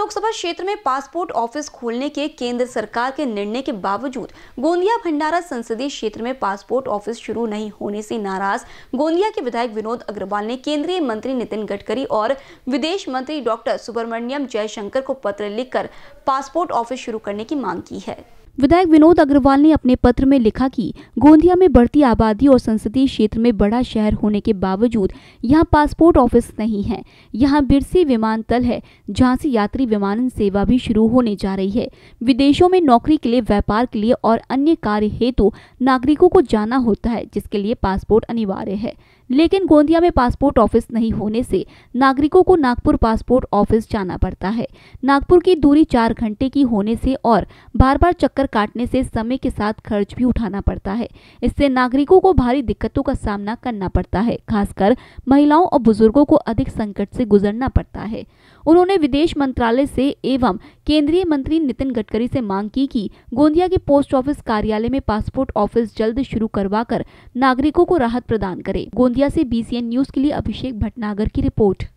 लोकसभा क्षेत्र में passport office खोलने के केंद्र सरकार के निर्णय के बावजूद गोंदिया भंडारा संसदीय क्षेत्र में पासपोर्ट ऑफिस शुरू नहीं होने से नाराज गोंदिया के विधायक विनोद अग्रवाल ने केंद्रीय मंत्री नितिन गडकरी और विदेश मंत्री डॉक्टर सुब्रमण्यम जयशंकर को पत्र लिखकर पासपोर्ट ऑफिस शुरू करने की मांग की है विधायक विनोद अग्रवाल ने अपने पत्र में लिखा कि गोंदिया में बढ़ती आबादी और संसदीय क्षेत्र में बड़ा शहर होने के बावजूद यहाँ पासपोर्ट ऑफिस नहीं है यहां बिरसी विमानतल है जहां से यात्री विमानन सेवा भी शुरू होने जा रही है विदेशों में नौकरी के लिए व्यापार के लिए और अन्य कार्य हेतु नागरिकों को जाना होता है जिसके लिए पासपोर्ट अनिवार्य है लेकिन गोंदिया में पासपोर्ट ऑफिस नहीं होने से नागरिकों को नागपुर पासपोर्ट ऑफिस जाना पड़ता है नागपुर की दूरी चार घंटे की होने से और बार बार चक्कर काटने से समय के साथ खर्च भी उठाना पड़ता है इससे नागरिकों को भारी दिक्कतों का सामना करना पड़ता है खासकर महिलाओं और बुजुर्गों को अधिक संकट से गुजरना पड़ता है उन्होंने विदेश मंत्रालय से एवं केंद्रीय मंत्री नितिन गडकरी से मांग की कि गोंदिया के पोस्ट ऑफिस कार्यालय में पासपोर्ट ऑफिस जल्द शुरू करवा कर नागरिकों को राहत प्रदान करे गोंदिया से बीसीएन न्यूज के लिए अभिषेक भटनागर की रिपोर्ट